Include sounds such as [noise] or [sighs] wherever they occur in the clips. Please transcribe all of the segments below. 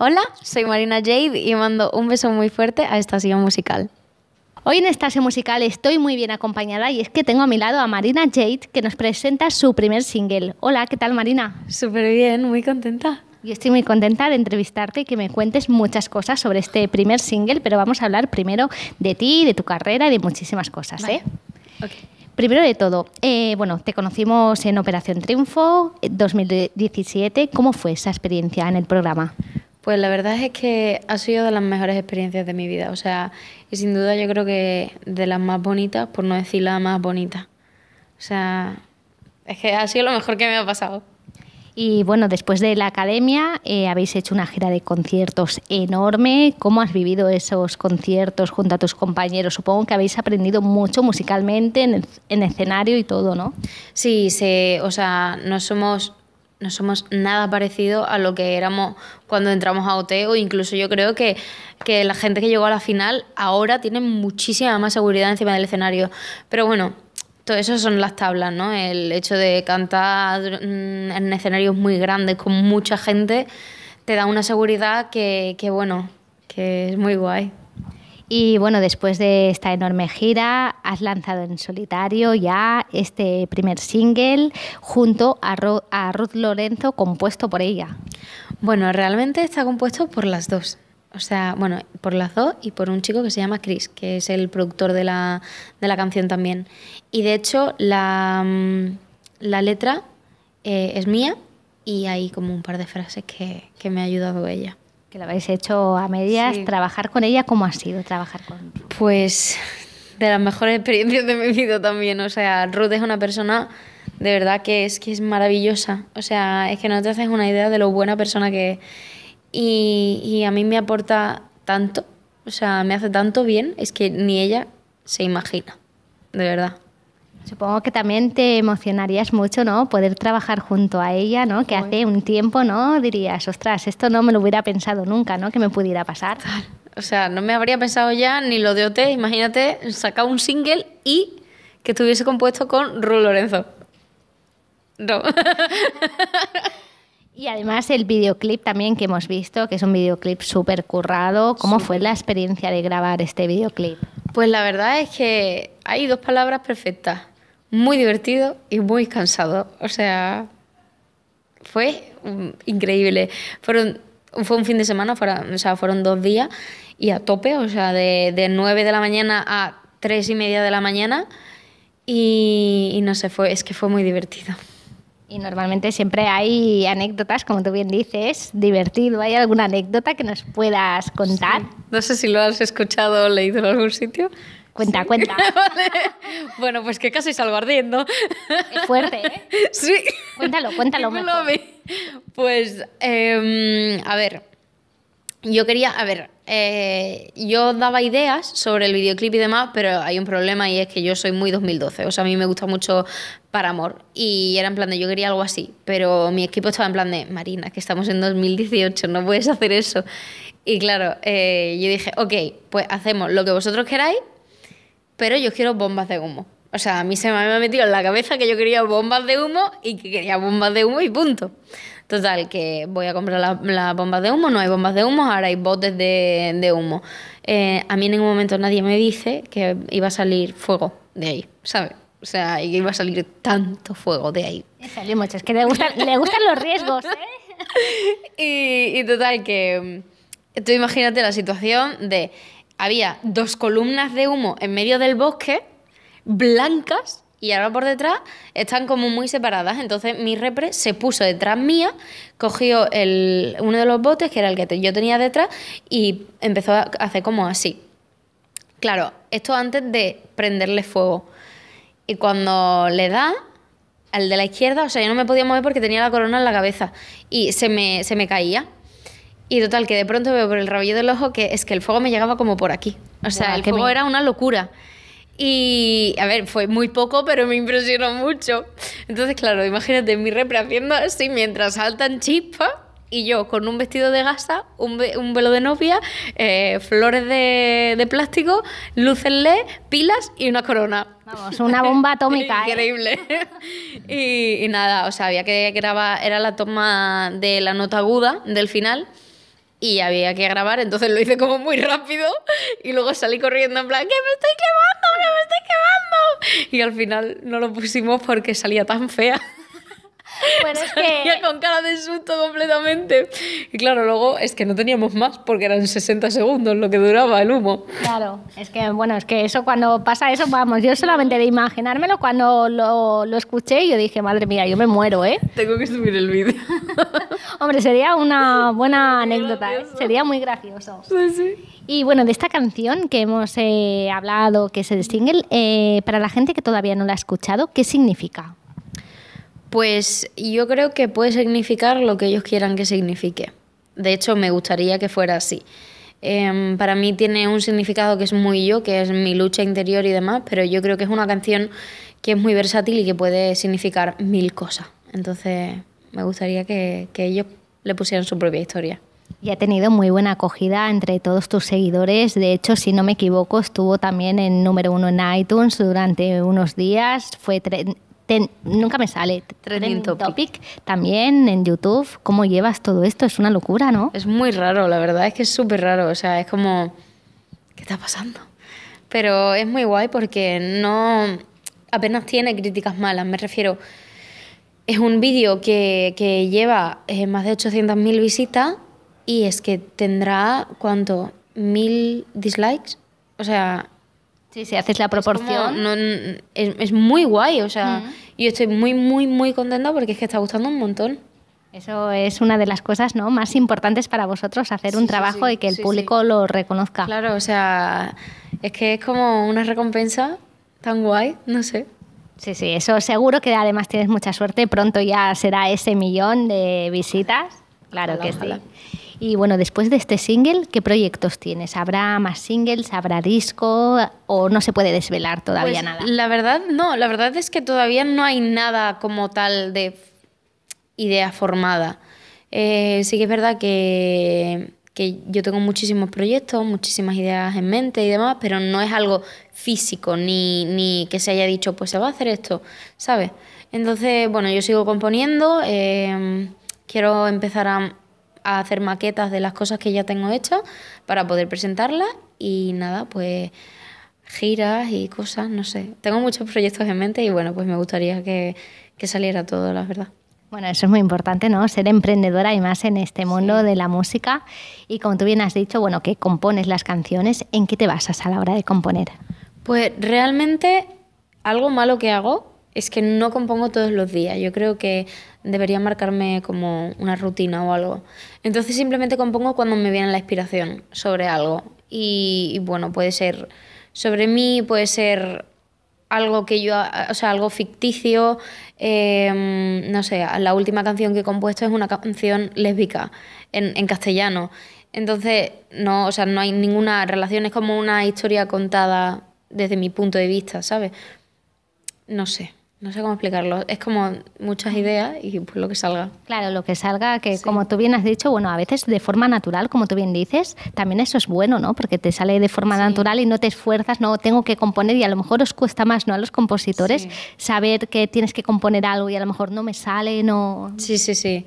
Hola, soy Marina Jade y mando un beso muy fuerte a Estación Musical. Hoy en Estación Musical estoy muy bien acompañada y es que tengo a mi lado a Marina Jade que nos presenta su primer single. Hola, ¿qué tal Marina? Súper bien, muy contenta. Yo estoy muy contenta de entrevistarte y que me cuentes muchas cosas sobre este primer single, pero vamos a hablar primero de ti, de tu carrera y de muchísimas cosas. ¿eh? Primero de todo, eh, bueno, te conocimos en Operación Triunfo 2017. Eh, ¿Cómo fue esa experiencia en el programa? Pues la verdad es que ha sido de las mejores experiencias de mi vida, o sea, y sin duda yo creo que de las más bonitas, por no decir la más bonita. O sea, es que ha sido lo mejor que me ha pasado. Y bueno, después de la academia eh, habéis hecho una gira de conciertos enorme. ¿Cómo has vivido esos conciertos junto a tus compañeros? Supongo que habéis aprendido mucho musicalmente en, escenario y todo, ¿no? Sí, se, o sea, no somos no somos nada parecido a lo que éramos cuando entramos a OT o incluso yo creo que, la gente que llegó a la final ahora tiene muchísima más seguridad encima del escenario. Pero bueno, todo eso son las tablas, ¿no? El hecho de cantar mm, en escenarios muy grandes con mucha gente te da una seguridad que, que bueno, que es muy guay. Y bueno, después de esta enorme gira, has lanzado en solitario ya este primer single junto a, Ruth Lorenzo, compuesto por ella. Bueno, realmente está compuesto por las dos. O sea, bueno, por las dos y por un chico que se llama Chris, que es el productor de la, canción también. Y de hecho, la, mm, la letra eh, es mía y hay como un par de frases que me ha ayudado ella que la habéis hecho a medias, trabajar con ella, ¿cómo ha sido trabajar con Pues de las mejores experiencias de mi vida también, o sea, Ruth es una persona de verdad que es que es maravillosa, o sea, es que no te haces una idea de lo buena persona que es y, y a mí me aporta tanto, o sea, me hace tanto bien, es que ni ella se imagina, de verdad. Supongo que también te emocionarías mucho, ¿no? Poder trabajar junto a ella, ¿no? Que hace un tiempo, ¿no? Dirías, ostras, esto no me lo hubiera pensado nunca, ¿no? Que me pudiera pasar. O sea, no me habría pensado ya ni lo de OT, imagínate, sacar un single y que estuviese compuesto con Ru Lorenzo. No. [laughs] Y además el videoclip también que hemos visto, que es un videoclip súper currado. ¿Cómo fue la experiencia de grabar este videoclip? Pues la verdad es que hay dos palabras perfectas muy divertido y muy cansado. O sea, fue increíble. Fueron, fue un fin de semana, o sea, fueron dos días y a tope, o sea, de, de 9 de la mañana a 3 y media de la mañana y, no sé, fue, es que fue muy divertido. Y normalmente siempre hay anécdotas, como tú bien dices, divertido. ¿Hay alguna anécdota que nos puedas contar? No sé si lo has escuchado o leído en algún sitio, Cuenta, cuenta. [laughs] Bueno, pues que casi salgo ardiendo. Es fuerte, ¿eh? [laughs] Sí. Cuéntalo, cuéntalo mejor. Pues, em, a ver, yo quería, a ver, eh, yo daba ideas sobre el videoclip y demás, pero hay un problema y es que yo soy muy 2012. O sea, a mí me gusta mucho para amor y era en plan de yo quería algo así, pero mi equipo estaba en plan de Marina, que estamos en 2018, no puedes hacer eso. Y claro, eh, yo dije, ok, pues hacemos lo que vosotros queráis, pero yo quiero bombas de humo. O sea, a mí se me ha metido en la cabeza que yo quería bombas de humo y que quería bombas de humo y punto. Total, que voy a comprar las bombas de humo, no hay bombas de humo, ahora hay botes de, humo. Eh, a mí en ningún momento nadie me dice que iba a salir fuego de ahí, ¿sabes? O sea, que iba a salir tanto fuego de ahí. salió es que le gustan, los riesgos, ¿eh? [laughs] y, y total, que mm, tú imagínate la situación de había dos columnas de humo en medio del bosque, blancas, y ahora por detrás están como muy separadas. Entonces mi repre se puso detrás mía, cogió el, uno de los botes, que era el que yo tenía detrás, y empezó a hacer como así. Claro, esto antes de prenderle fuego. Y cuando le da, al de la izquierda, o sea, yo no me podía mover porque tenía la corona en la cabeza y se me, se me caía. Y total, que de pronto veo por el rabillo del ojo que es que el fuego me llegaba como por aquí. O sea, el fuego era una locura. Y, a ver, fue muy poco, pero me impresionó mucho. Entonces, claro, imagínate mi repre así mientras saltan chispas y yo con un vestido de gasa, un, un velo de novia, eh, flores de, de, plástico, luces LED, pilas y una corona. Vamos, una bomba atómica. ¿eh? Increíble. [laughs] y, y, nada, o sea, había que grabar, era la toma de la nota aguda del final y había que grabar, entonces lo hice como muy rápido y luego salí corriendo en plan, que me estoy quemando, que me estoy quemando. Y al final no lo pusimos porque salía tan fea. Bueno, es [laughs] que... con cara de susto completamente. Y claro, luego es que no teníamos más porque eran 60 segundos lo que duraba el humo. Claro, es que bueno, es que eso cuando pasa eso, vamos, yo solamente de imaginármelo cuando lo, lo escuché, yo dije, madre mía, yo me muero, ¿eh? Tengo que subir el vídeo. [laughs] Hombre, sería una buena anécdota, ¿eh? sería muy gracioso. Sí, sí. Y bueno, de esta canción que hemos eh, hablado, que es el single, eh, para la gente que todavía no la ha escuchado, ¿qué significa? Pues yo creo que puede significar lo que ellos quieran que signifique. De hecho, me gustaría que fuera así. Em, para mí tiene un significado que es muy yo, que es mi lucha interior y demás, pero yo creo que es una canción que es muy versátil y que puede significar mil cosas. Entonces, me gustaría que, ellos le pusieran su propia historia. Y ha tenido muy buena acogida entre todos tus seguidores. De hecho, si no me equivoco, estuvo también en número uno en iTunes durante unos días. Fue nunca me sale. Trending topic. También en YouTube. ¿Cómo llevas todo esto? Es una locura, ¿no? Es muy raro, la verdad es que es súper raro. O sea, es como, ¿qué está pasando? Pero es muy guay porque no. apenas tiene críticas malas, me refiero. Es un vídeo que, lleva eh, más de 800.000 visitas y es que tendrá, ¿cuánto? ¿Mil dislikes? O sea, Sí, si haces la proporción, es, es, muy guay. O sea, yo estoy muy, muy, muy contenta porque es que está gustando un montón. Eso es una de las cosas ¿no? más importantes para vosotros, hacer un trabajo y que el público lo reconozca. Claro, o sea, es que es como una recompensa tan guay, no sé. Sí, sí, eso seguro que además tienes mucha suerte. Pronto ya será ese millón de visitas. Claro que sí. Y bueno, después de este single, ¿qué proyectos tienes? ¿Habrá más singles? ¿Habrá disco? ¿O no se puede desvelar todavía pues, nada? La verdad, no. La verdad es que todavía no hay nada como tal de idea formada. Eh, sí que es verdad que, yo tengo muchísimos proyectos, muchísimas ideas en mente y demás, pero no es algo físico ni, que se haya dicho, pues se va a hacer esto, ¿sabes? Entonces, bueno, yo sigo componiendo. Eh, quiero empezar a a hacer maquetas de las cosas que ya tengo hechas para poder presentarlas y nada, pues giras y cosas, no sé. Tengo muchos proyectos en mente y bueno, pues me gustaría que, saliera todo, la verdad. Bueno, eso es muy importante, ¿no? Ser emprendedora y más en este mundo de la música. Y como tú bien has dicho, bueno, que compones las canciones, ¿en qué te basas a la hora de componer? Pues realmente algo malo que hago es que no compongo todos los días. Yo creo que debería marcarme como una rutina o algo. Entonces simplemente compongo cuando me viene la inspiración sobre algo. Y, bueno, puede ser sobre mí, puede ser algo que yo, o sea, algo ficticio. Em, no sé, la última canción que he compuesto es una canción lésbica en, en castellano. Entonces, no, o sea, no hay ninguna relación, es como una historia contada desde mi punto de vista, ¿sabes? No sé no sé cómo explicarlo, es como muchas ideas y pues lo que salga. Claro, lo que salga, que como tú bien has dicho, bueno, a veces de forma natural, como tú bien dices, también eso es bueno, ¿no? Porque te sale de forma natural y no te esfuerzas, no tengo que componer y a lo mejor os cuesta más, ¿no? A los compositores saber que tienes que componer algo y a lo mejor no me sale, no... Sí, sí, sí.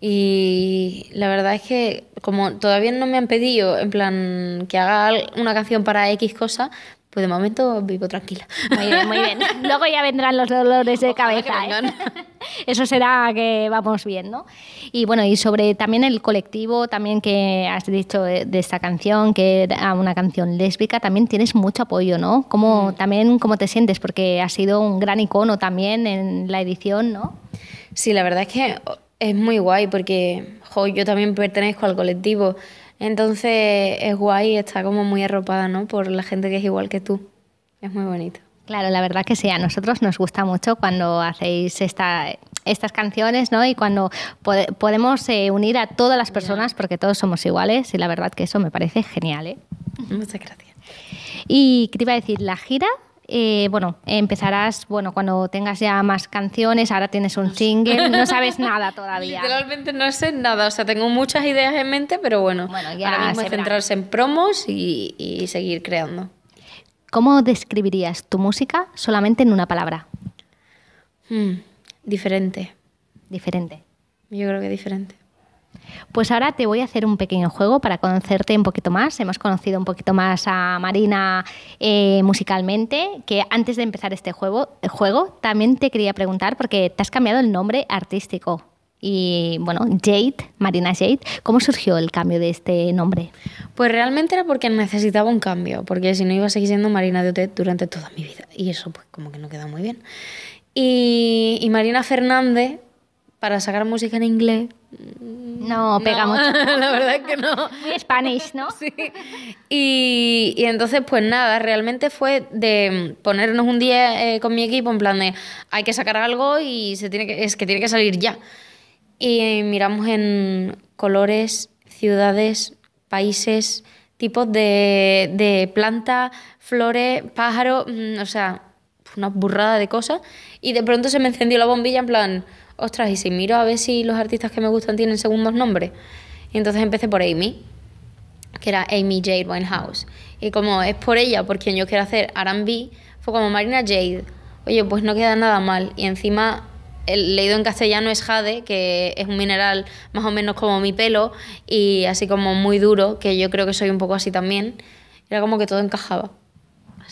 Y la verdad es que como todavía no me han pedido, en plan, que haga una canción para X cosa, pues de momento vivo tranquila. Muy bien, muy bien. [laughs] Luego ya vendrán los dolores de cabeza. ¿eh? [laughs] Eso será que vamos bien, ¿no? Y bueno, y sobre también el colectivo, también que has dicho de esta canción, que era una canción lésbica, también tienes mucho apoyo, ¿no? ¿Cómo, mm. También cómo te sientes, porque has sido un gran icono también en la edición, ¿no? Sí, la verdad es que es muy guay porque yo también pertenezco al colectivo. Entonces es guay, está como muy arropada, ¿no? Por la gente que es igual que tú. Es muy bonito. Claro, la verdad que sí, a nosotros nos gusta mucho cuando hacéis estas canciones, ¿no? Y cuando podemos eh, unir a todas las personas porque todos somos iguales y la verdad que eso me parece genial, ¿eh? Muchas gracias. Y qué te iba a decir, la gira eh, bueno, empezarás, bueno, cuando tengas ya más canciones, ahora tienes un single, no sabes nada [laughs] todavía. Literalmente no sé nada, o sea, tengo muchas ideas en mente, pero bueno, ahora mismo centrarse en promos y, seguir creando. ¿Cómo describirías tu música solamente en una palabra? Hmm, diferente. Diferente. Yo creo que diferente. Pues ahora te voy a hacer un pequeño juego para conocerte un poquito más. Hemos conocido un poquito más a Marina eh, musicalmente, que antes de empezar este juego, juego también te quería preguntar, porque te has cambiado el nombre artístico. Y bueno, Jade, Marina Jade, ¿cómo surgió el cambio de este nombre? Pues realmente era porque necesitaba un cambio, porque si no iba a seguir siendo Marina de Otet durante toda mi vida. Y eso pues como que no queda muy bien. y Marina Fernández para sacar música en inglés. No, pegamos. [laughs] La verdad es que no. Muy Spanish, ¿no? Sí. Y, entonces, pues nada, realmente fue de ponernos un día eh, con mi equipo en plan de hay que sacar algo y se tiene que, es que tiene que salir ya. Y miramos en colores, ciudades, países, tipos de, de planta, flores, pájaro, mm, o sea, una burrada de cosas. Y de pronto se me encendió la bombilla en plan ostras, y si miro a ver si los artistas que me gustan tienen segundos nombres. Y entonces empecé por Amy, que era Amy Jade Winehouse. Y como es por ella por quien yo quiero hacer RB, fue como Marina Jade. Oye, pues no queda nada mal. Y encima el leído en castellano es jade, que es un mineral más o menos como mi pelo y así como muy duro, que yo creo que soy un poco así también. Era como que todo encajaba.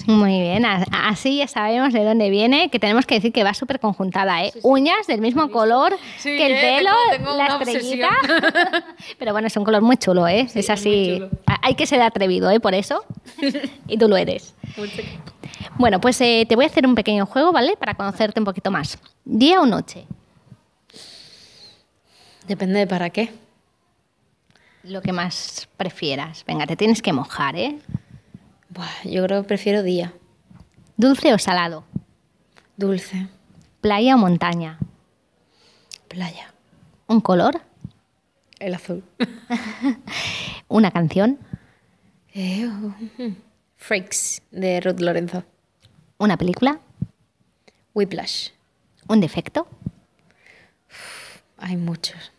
Muy bien, así ya sabemos de dónde viene, que tenemos que decir que va súper conjuntada, ¿eh? Uñas del mismo color que el ¿eh? pelo, la estrellita. [laughs] Pero bueno, es un color muy chulo, ¿eh? es así. Hay que ser atrevido, ¿eh? Por eso. [laughs] y tú lo eres. Bueno, pues eh, te voy a hacer un pequeño juego, ¿vale? Para conocerte un poquito más. ¿Día o noche? Depende de para qué. Lo que más prefieras. Venga, te tienes que mojar, ¿eh? yo creo que prefiero día. ¿Dulce o salado? Dulce. ¿Playa o montaña? Playa. ¿Un color? El azul. [laughs] ¿Una canción? Eh, [laughs] Freaks, de Ruth Lorenzo. ¿Una película? Whiplash. ¿Un defecto? [sighs] hay muchos.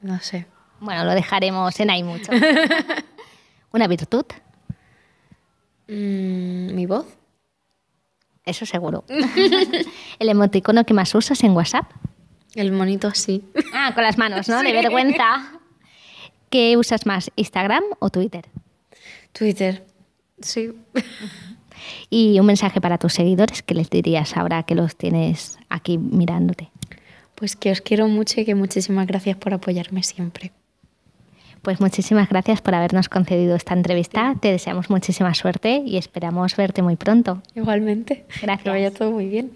No sé. Bueno, lo dejaremos en hay muchos. [laughs] ¿Una virtud? Mm, ¿Mi voz? Eso seguro. [laughs] ¿El emoticono que más usas en WhatsApp? El monito así. Ah, con las manos, ¿no? [laughs] De vergüenza. ¿Qué usas más, Instagram o Twitter? Twitter, sí. [laughs] Y un mensaje para tus seguidores que les dirías ahora que los tienes aquí mirándote. Pues que os quiero mucho y que muchísimas gracias por apoyarme siempre. Pues muchísimas gracias por habernos concedido esta entrevista. Te deseamos muchísima suerte y esperamos verte muy pronto. Igualmente. Gracias. Que vaya todo muy bien.